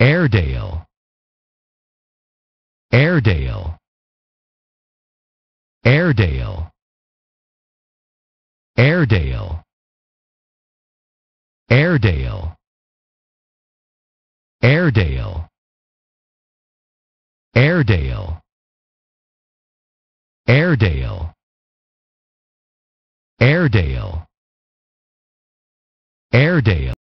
Airedale Airedale Airedale Airedale Airedale Airedale Airedale Airedale Airedale Airedale